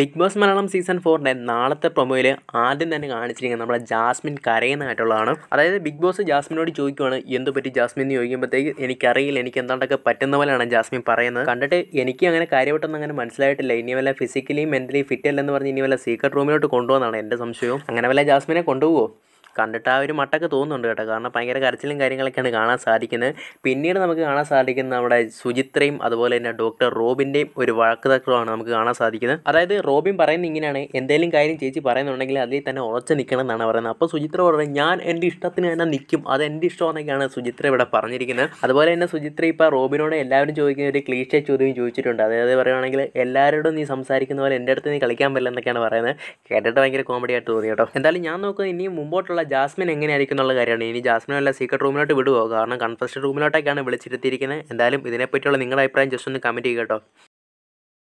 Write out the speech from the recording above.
big boss Malayalam season ഫോറിൻ്റെ നാളത്തെ പ്രൊമോയിൽ ആദ്യം തന്നെ കാണിച്ചിരിക്കുന്നത് നമ്മുടെ ജാസ്മിൻ കരയുന്നതായിട്ടുള്ളതാണ് അതായത് ബിഗ് ബോസ് ജാസ്മിനോട് ചോദിക്കുവാണ് എന്ത് പറ്റി ജാസ്മിൻ എന്ന് ചോദിക്കുമ്പോഴത്തേക്ക് എനിക്കറിയില്ല എനിക്ക് എന്താണ്ടൊക്കെ പറ്റുന്ന പോലെയാണ് ജാസ്മിൻ പറയുന്നത് കണ്ടിട്ട് എനിക്ക് അങ്ങനെ കാര്യമായിട്ടൊന്നും അങ്ങനെ മനസ്സിലായിട്ടില്ല ഇനി വല്ല ഫിസിക്കലി മെൻ്റലി ഫിറ്റ് അല്ലെന്ന് പറഞ്ഞ് ഇനി വല്ല സീക്രട്ട് റൂമിലോട്ട് കൊണ്ടുപോകുന്നതാണ് എൻ്റെ സംശയവും അങ്ങനെ വല്ല ജാസ്മിനെ കൊണ്ടുപോകുമോ കണ്ടിട്ട് ആ ഒരു മട്ടൊക്കെ തോന്നുന്നുണ്ട് കേട്ടോ കാരണം ഭയങ്കര കരച്ചിലും കാര്യങ്ങളൊക്കെയാണ് കാണാൻ സാധിക്കുന്നത് പിന്നീട് നമുക്ക് കാണാൻ സാധിക്കുന്ന നമ്മുടെ സുചിത്രയും അതുപോലെ തന്നെ ഡോക്ടർ റോബിൻ്റെയും ഒരു വഴക്ക് നമുക്ക് കാണാൻ സാധിക്കുന്നത് അതായത് റോബിൻ പറയുന്നത് ഇങ്ങനെയാണ് എന്തെങ്കിലും കാര്യം ചേച്ചി പറയുന്നുണ്ടെങ്കിൽ അതിൽ തന്നെ ഉറച്ച് നിൽക്കണം എന്നാണ് പറയുന്നത് അപ്പോൾ സുചിത്ര പറയുന്നത് ഞാൻ എൻ്റെ ഇഷ്ടത്തിന് തന്നെ നിൽക്കും അത് എൻ്റെ ഇഷ്ടമെന്നൊക്കെയാണ് സുചിത്ര ഇവിടെ പറഞ്ഞിരിക്കുന്നത് അതുപോലെ തന്നെ സുചിത്ര ഇപ്പോൾ റോബിനോട് എല്ലാവരും ചോദിക്കുന്ന ഒരു ക്ലീഷ്യ ചോദ്യം ചോദിച്ചിട്ടുണ്ട് അതായത് പറയുകയാണെങ്കിൽ എല്ലാവരോടും നീ സംസാരിക്കുന്ന പോലെ എൻ്റെ അടുത്ത് നീ കളിക്കാൻ പറ്റില്ല എന്നൊക്കെയാണ് പറയുന്നത് കേട്ടിട്ട് ഭയങ്കര കോമഡി ആയിട്ട് തോന്നി കേട്ടോ എന്തായാലും ഞാൻ നോക്കുന്നത് ഇനിയും മുമ്പോട്ടുള്ള ജാസ്മിൻ എങ്ങനെയായിരിക്കും എന്നുള്ള കാര്യമാണ് ഇനി ജാസ്മിൻ വല്ല സീക്രട്ട് റൂമിലോട്ട് വിടുവോ കാരണം കൺഫസ്റ്റ് റൂമിലോട്ടൊക്കെയാണ് വിളിച്ചിരുത്തിയിരിക്കുന്നത് എന്തായാലും ഇതിനെപ്പറ്റിയുള്ള നിങ്ങളുടെ അഭിപ്രായം ജസ്റ്റ് ഒന്ന് കമൻറ്റ് ചെയ്യുക കേട്ടോ